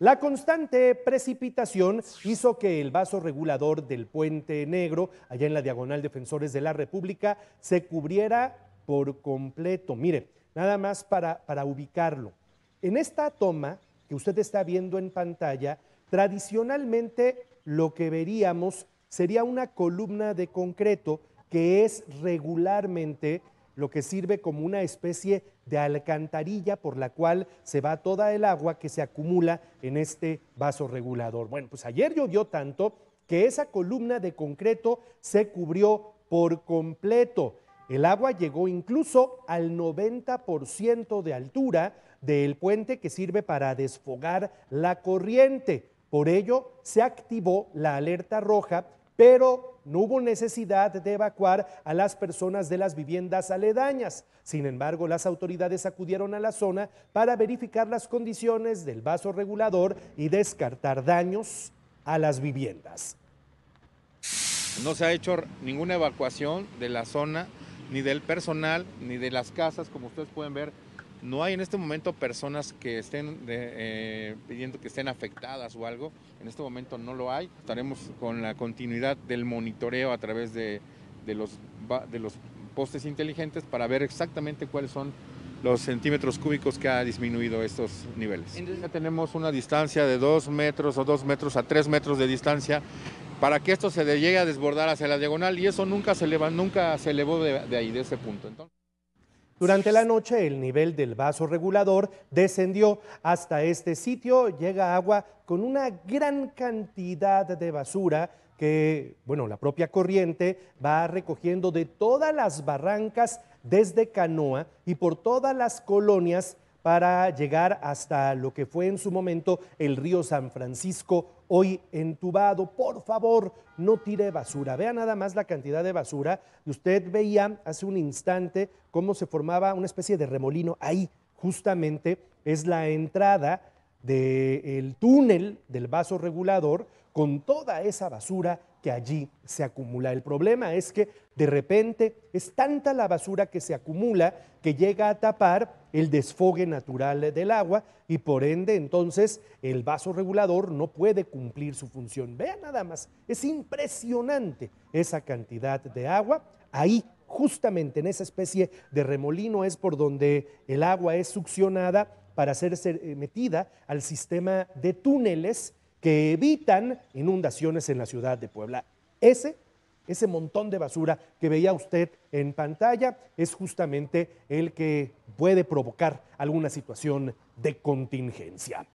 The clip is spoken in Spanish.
La constante precipitación hizo que el vaso regulador del puente negro, allá en la diagonal Defensores de la República, se cubriera por completo. Mire, nada más para, para ubicarlo. En esta toma que usted está viendo en pantalla, tradicionalmente lo que veríamos sería una columna de concreto que es regularmente lo que sirve como una especie de alcantarilla por la cual se va toda el agua que se acumula en este vaso regulador. Bueno, pues ayer llovió tanto que esa columna de concreto se cubrió por completo. El agua llegó incluso al 90% de altura del puente que sirve para desfogar la corriente. Por ello, se activó la alerta roja pero no hubo necesidad de evacuar a las personas de las viviendas aledañas. Sin embargo, las autoridades acudieron a la zona para verificar las condiciones del vaso regulador y descartar daños a las viviendas. No se ha hecho ninguna evacuación de la zona, ni del personal, ni de las casas, como ustedes pueden ver no hay en este momento personas que estén eh, pidiendo que estén afectadas o algo. En este momento no lo hay. Estaremos con la continuidad del monitoreo a través de, los, de los postes inteligentes para ver exactamente cuáles son los centímetros cúbicos que ha disminuido estos niveles. Entonces, ya tenemos una distancia de dos metros o dos metros a tres metros de distancia para que esto se llegue a desbordar hacia la diagonal y eso nunca se nunca se elevó de, de ahí, de ese punto. Entonces, durante la noche el nivel del vaso regulador descendió hasta este sitio, llega agua con una gran cantidad de basura que, bueno, la propia corriente va recogiendo de todas las barrancas desde Canoa y por todas las colonias para llegar hasta lo que fue en su momento el río San Francisco, hoy entubado. Por favor, no tire basura. Vea nada más la cantidad de basura. usted veía hace un instante cómo se formaba una especie de remolino. Ahí justamente es la entrada del túnel del vaso regulador con toda esa basura que allí se acumula. El problema es que de repente es tanta la basura que se acumula que llega a tapar el desfogue natural del agua y por ende entonces el vaso regulador no puede cumplir su función. Vean nada más, es impresionante esa cantidad de agua ahí justamente en esa especie de remolino es por donde el agua es succionada para ser eh, metida al sistema de túneles que evitan inundaciones en la ciudad de Puebla. Ese, ese montón de basura que veía usted en pantalla es justamente el que puede provocar alguna situación de contingencia.